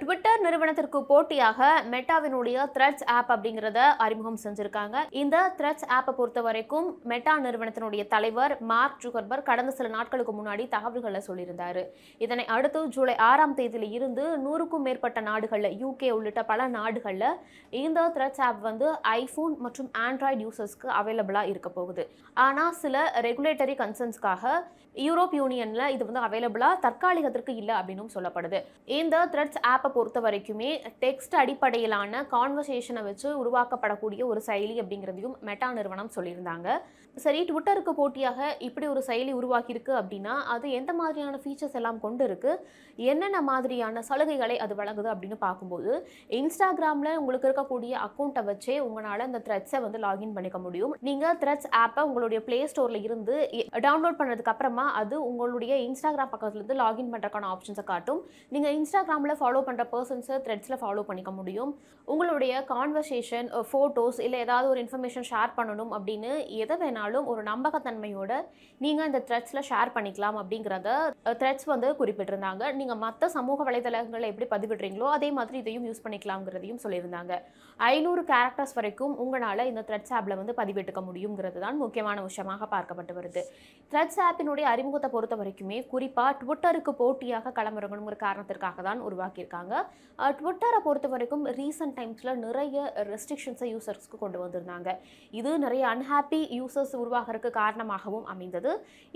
Twitter நிறுவனத்திற்கு போட்டியாக மெட்டாவினுடைய threads app அப்படிங்கிறத அறிமுகம் செஞ்சிருக்காங்க இந்த த்ரெட்ஸ் ஆப்பை பொறுத்த வரைக்கும் மெட்டா நிறுவனத்தினுடைய தலைவர் மார்க் ஜுகர்பர் கடந்த சில நாட்களுக்கு முன்னாடி தகவல்களை சொல்லியிருந்தாரு இதனை அடுத்து ஜூலை ஆறாம் தேதியில் இருந்து நூறுக்கும் மேற்பட்ட நாடுகளில் யூகே உள்ளிட்ட பல நாடுகளில் இந்த த்ரெட்ஸ் ஆப் வந்து ஐஃபோன் மற்றும் ஆண்ட்ராய்டு யூசர்ஸ்க்கு அவைலபிளாக இருக்க போகுது ஆனால் சில ரெகுலேட்டரி கன்சர்ன்ஸ்க்காக யூரோப் யூனியனில் இது வந்து அவைலபிளாக தற்காலிகத்திற்கு இல்லை அப்படின்னும் சொல்லப்படுது இந்த த்ரெட்ஸ் ஆப் ஆப்பை பொறுத்த வரைக்குமே டெக்ஸ்ட் அடிப்படையிலான கான்வர்சேஷனை வச்சு உருவாக்கப்படக்கூடிய ஒரு செயலி அப்படிங்கிறதையும் மெட்டா நிறுவனம் சொல்லியிருந்தாங்க சரி ட்விட்டருக்கு போட்டியாக இப்படி ஒரு செயலி உருவாக்கியிருக்கு அப்படின்னா அது எந்த மாதிரியான ஃபீச்சர்ஸ் எல்லாம் கொண்டு இருக்குது என்னென்ன மாதிரியான சலுகைகளை அது வழங்குது அப்படின்னு பார்க்கும்போது இன்ஸ்டாகிராமில் உங்களுக்கு இருக்கக்கூடிய அக்கௌண்ட்டை வச்சே உங்களால் அந்த த்ரெட்ஸை வந்து லாகின் பண்ணிக்க முடியும் நீங்கள் த்ரெட்ஸ் ஆப்பை உங்களுடைய ப்ளே ஸ்டோரில் இருந்து டவுன்லோட் பண்ணுறதுக்கு அப்புறமா அது உங்களுடைய இன்ஸ்டாகிராம் பக்கத்துலேருந்து லாகின் பண்ணுறக்கான ஆப்ஷன்ஸை காட்டும் நீங்கள் இன்ஸ்டாகிராமில் ஃபாலோ பண்ணுற பர்சன்ஸை த்ரெட்ஸில் ஃபாலோ பண்ணிக்க முடியும் உங்களுடைய கான்வர்சேஷன் ஃபோட்டோஸ் இல்லை ஏதாவது ஒரு இன்ஃபர்மேஷன் ஷேர் பண்ணணும் அப்படின்னு எதை வேணாலும் ஒரு நம்பகத்தன்மையோட நீங்கள் இந்த த்ரெட்ஸில் ஷேர் பண்ணிக்கலாம் அப்படிங்கிறத த்ரெட்ஸ் வந்து குறிப்பிட்டிருந்தாங்க நீங்கள் மற்ற சமூக வலைதளங்களை எப்படி பதிவிடுறீங்களோ அதே மாதிரி இதையும் யூஸ் பண்ணிக்கலாம்ங்கிறதையும் சொல்லியிருந்தாங்க ஐநூறு கேரக்டர்ஸ் வரைக்கும் உங்களால் இந்த த்ரெட்ஸ் ஆப்பில் வந்து பதிவிட்டுக்க முடியுங்கிறது தான் முக்கியமான விஷயமாக பார்க்கப்பட்டு வருது த்ரெட்ஸ் ஆப்பினுடைய அறிமுகத்தை பொறுத்த வரைக்குமே குறிப்பாக ட்விட்டருக்கு போட்டியாக களமிறங்கணுங்கிற காரணத்திற்காக தான் உருவாக்கியிருக்காங்க இருக்காங்க ட்விட்டரை பொறுத்த வரைக்கும் ரீசெண்ட் டைம்ஸில் நிறைய ரெஸ்ட்ரிக்ஷன்ஸை யூசர்ஸ்க்கு கொண்டு வந்திருந்தாங்க இது நிறைய அன்ஹாப்பி யூசர்ஸ் உருவாகிறதுக்கு காரணமாகவும் அமைந்தது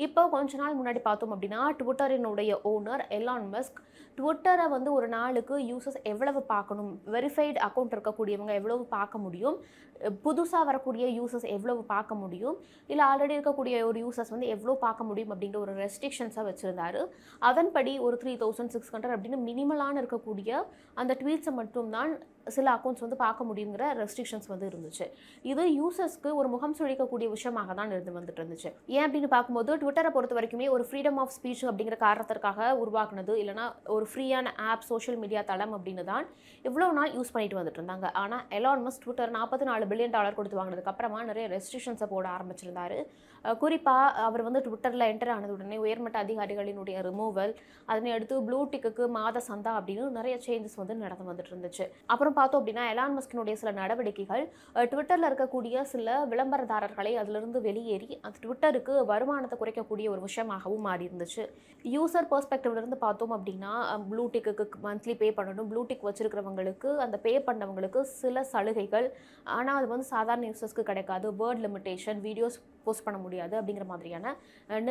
இப்போ கொஞ்ச நாள் முன்னாடி பார்த்தோம் அப்படின்னா ட்விட்டரினுடைய ஓனர் எலான் மெஸ்க் ட்விட்டரை வந்து ஒரு நாளுக்கு யூசர்ஸ் எவ்வளவு பார்க்கணும் வெரிஃபைடு அக்கௌண்ட் இருக்கக்கூடியவங்க எவ்வளவு பார்க்க முடியும் புதுசாக வரக்கூடிய யூசர்ஸ் எவ்வளவு பார்க்க முடியும் இல்லை ஆல்ரெடி இருக்கக்கூடிய ஒரு யூசர்ஸ் வந்து எவ்வளோ பார்க்க முடியும் அப்படிங்கிற ஒரு ரெஸ்ட்ரிக்ஷன்ஸாக வச்சுருந்தாரு அதன்படி ஒரு த்ரீ தௌசண்ட் சிக்ஸ் ஹண்ட்ரட் அப்படின்னு மினிமலான இருக்கக்கூடிய கூடிய அந்த ட்வீட்ஸை மட்டும்தான் சில அக்கௌண்ட்ஸ் வந்து பார்க்க முடியுங்கிற ரெஸ்ட்ரிக்ஷன்ஸ் வந்து இருந்துச்சு இது யூசர்ஸ்க்கு ஒரு முகம் சுழிக்கக்கூடிய விஷயமாக தான் இருந்து வந்துட்டு இருந்துச்சு ஏன் அப்படின்னு பார்க்கும்போது ட்விட்டரை பொறுத்த வரைக்குமே ஒரு ஃப்ரீடம் ஆஃப் ஸ்பீச் அப்படிங்கிற காரணத்திற்காக உருவாக்குனது இல்லைனா ஒரு ஃப்ரீயான ஆப் சோஷியல் மீடியா தளம் அப்படின்னு தான் இவ்வளோ நாள் யூஸ் பண்ணிட்டு வந்துட்டு இருந்தாங்க ஆனால் எலான்மஸ் ட்விட்டர் நாற்பத்தி நாலு பில்லியன் டாலர் கொடுத்து வாங்கினதுக்கு அப்புறமா நிறைய ரெஸ்ட்ரிக்ஷன்ஸை போட ஆரம்பிச்சிருந்தாரு குறிப்பாக அவர் வந்து ட்விட்டரில் என்டர் ஆனது உடனே உயர்மட்ட அதிகாரிகளினுடைய ரிமூவல் அதனை அடுத்து ப்ளூ டிக்குக்கு மாத சந்தா அப்படின்னு நிறைய சேஞ்சஸ் வந்து நடந்து வந்துட்டு இருந்துச்சு அப்புறம் பார்த்தோம் அப்படின்னா எலான் மஸ்கினுடைய சில நடவடிக்கைகள் ட்விட்டரில் இருக்கக்கூடிய சில விளம்பரதாரர்களை அதிலிருந்து வெளியேறி அந்த ட்விட்டருக்கு வருமானத்தை குறைக்கக்கூடிய ஒரு விஷயமாகவும் மாறி இருந்துச்சு யூசர் பெர்ஸ்பெக்டிவ்லேருந்து பார்த்தோம் அப்படின்னா ப்ளூடிக்கு மந்த்லி பே பண்ணணும் ப்ளூ டிக் வச்சுருக்கிறவங்களுக்கு அந்த பே பண்ணவங்களுக்கு சில சலுகைகள் ஆனால் அது வந்து சாதாரண யூசர்ஸ்க்கு கிடைக்காது வேர்ட் லிமிட்டேஷன் வீடியோஸ் போஸ்ட் பண்ண முடியாது அப்படிங்கிற மாதிரியான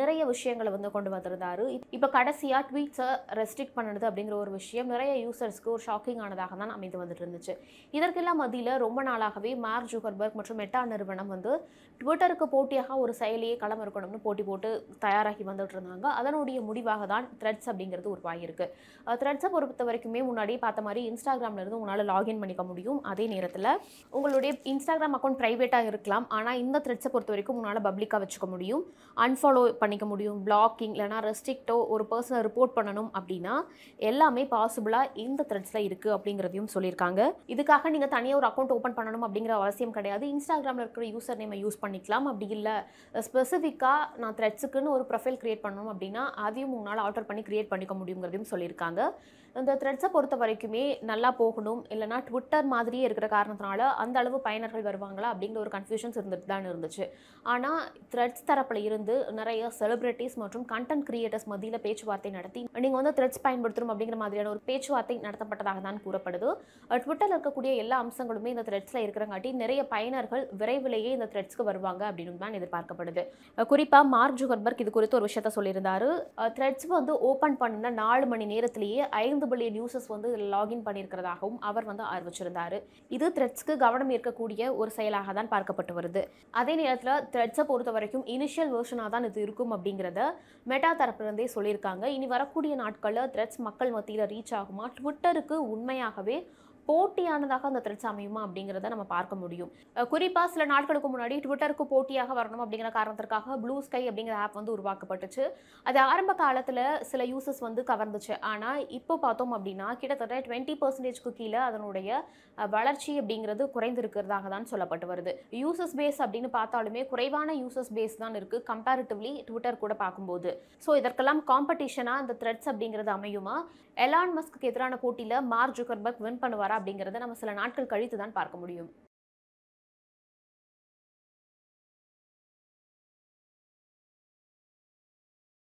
நிறைய விஷயங்களை வந்து கொண்டு வந்திருந்தாரு இப்போ கடைசியாக ட்வீட்ஸை ரெஸ்ட்ரிக்ட் பண்ணுறது அப்படிங்கிற ஒரு விஷயம் நிறைய யூசர்ஸ்க்கு ஒரு ஷாக்கிங் ஆனதாக தான் அமைந்து வந்துட்டு இருந்துச்சு இதற்கெல்லாம் மதியில் ரொம்ப நாளாகவே மார்க் ஜூகர்பர்க் மற்றும் மெட்டா நிறுவனம் வந்து ட்விட்டருக்கு போட்டியாக ஒரு செயலியை களம் இருக்கணும்னு போட்டி போட்டு தயாராகி வந்துட்டு இருந்தாங்க அதனுடைய முடிவாக தான் த்ரெட்ஸ் அப்படிங்கிறது உருவாகியிருக்கு த்ரெட்ஸை பொறுத்த வரைக்குமே முன்னாடி பார்த்த மாதிரி இன்ஸ்டாகிராம்லேருந்து உங்களால் லாகின் பண்ணிக்க முடியும் அதே நேரத்தில் உங்களுடைய இன்ஸ்டாகிராம் அக்கௌண்ட் ப்ரைவேட்டாக இருக்கலாம் ஆனால் இந்த த்ரெட்ஸை பொறுத்த வரைக்கும் உங்களால் ரெக்கார்டை பப்ளிக்காக வச்சுக்க முடியும் அன்ஃபாலோ பண்ணிக்க முடியும் பிளாக்கிங் இல்லைனா ரெஸ்ட்ரிக்டோ ஒரு பர்சனை ரிப்போர்ட் பண்ணணும் அப்படின்னா எல்லாமே பாசிபிளாக இந்த த்ரெட்ஸில் இருக்குது அப்படிங்கிறதையும் சொல்லியிருக்காங்க இதுக்காக நீங்கள் தனியாக ஒரு அக்கௌண்ட் ஓப்பன் பண்ணணும் அப்படிங்கிற அவசியம் கிடையாது இன்ஸ்டாகிராமில் இருக்கிற யூசர் நேமை யூஸ் பண்ணிக்கலாம் அப்படி இல்லை ஸ்பெசிஃபிக்காக நான் த்ரெட்ஸுக்குன்னு ஒரு ப்ரொஃபைல் க்ரியேட் பண்ணணும் அப்படின்னா அதையும் உங்களால் ஆர்டர் பண்ணி க்ரியேட் பண்ணிக்க முடியுங்கிறதையும் சொல்லியிருக்காங்க இந்த த்ரெட்ஸை பொறுத்த வரைக்குமே நல்லா போகணும் இல்லைனா ட்விட்டர் மாதிரியே இருக்கிற காரணத்தினால அந்த அளவு பயனர்கள் வருவாங்களா அப்படிங்கிற ஒரு கன்ஃபியூஷன்ஸ் இருந்துட்டு தான் இருந்துச்சு ஆனால் த்ரெட்ஸ் தரப்பில் இருந்து நிறைய செலிப்ரிட்டிஸ் மற்றும் கண்டென்ட் கிரியேட்டர்ஸ் மத்தியில் பேச்சுவார்த்தை நடத்தி நீங்கள் வந்து த்ரெட்ஸ் பயன்படுத்தணும் அப்படிங்கிற மாதிரியான ஒரு பேச்சுவார்த்தை நடத்தப்பட்டதாக தான் கூறப்படுது ட்விட்டரில் இருக்கக்கூடிய எல்லா அம்சங்களுமே இந்த த்ரெட்ஸில் இருக்கிறங்காட்டி நிறைய பயனர்கள் விரைவிலேயே இந்த த்ரெட்ஸ்க்கு வருவாங்க அப்படின்னு தான் எதிர்பார்க்கப்படுது குறிப்பாக மார்க் ஜுகர்பர்க் இது குறித்து ஒரு விஷயத்த சொல்லியிருந்தார் த்ரெட்ஸ் வந்து ஓப்பன் பண்ணுன நாலு மணி நேரத்திலேயே ஐந்து ஐந்து பில்லியன் யூசர்ஸ் வந்து இதில் லாகின் பண்ணியிருக்கிறதாகவும் அவர் வந்து அறிவிச்சிருந்தார் இது த்ரெட்ஸ்க்கு கவனம் இருக்கக்கூடிய ஒரு செயலாக தான் பார்க்கப்பட்டு வருது அதே நேரத்தில் த்ரெட்ஸை பொறுத்த வரைக்கும் இனிஷியல் வேர்ஷனாக தான் இது இருக்கும் அப்படிங்கிறத மெட்டா தரப்பிலிருந்தே சொல்லியிருக்காங்க இனி வரக்கூடிய நாட்களில் த்ரெட்ஸ் மக்கள் மத்தியில் ரீச் ஆகுமா ட்விட்டருக்கு உண்மையாகவே போட்டியானதாக அந்த த்ரெட்ஸ் அமையுமா அப்படிங்கிறத நம்ம பார்க்க முடியும் குறிப்பாக சில நாட்களுக்கு முன்னாடி ட்விட்டருக்கு போட்டியாக வரணும் அப்படிங்கிற காரணத்திற்காக ப்ளூ ஸ்கை அப்படிங்கிற ஆப் வந்து உருவாக்கப்பட்டுச்சு அது ஆரம்ப காலத்தில் சில யூசஸ் வந்து கவர்ந்துச்சு ஆனால் இப்போ பார்த்தோம் அப்படின்னா கிட்டத்தட்ட டுவெண்ட்டி பர்சன்டேஜ்க்கு கீழே அதனுடைய வளர்ச்சி அப்படிங்கிறது குறைந்திருக்கிறதாக தான் சொல்லப்பட்டு வருது யூசஸ் பேஸ் அப்படின்னு பார்த்தாலுமே குறைவான யூசஸ் பேஸ் தான் இருக்குது கம்பேரிட்டிவ்லி ட்விட்டர் கூட பார்க்கும்போது ஸோ இதற்கெல்லாம் காம்படிஷனாக அந்த த்ரெட்ஸ் அப்படிங்கிறது அமையுமா எலான் மஸ்க்கு எதிரான போட்டியில் மார்க் ஜுகர்பர்க் வின் பண்ணுவாரா அப்படிங்கிறத நம்ம சில நாட்கள் கழித்து தான் பார்க்க முடியும்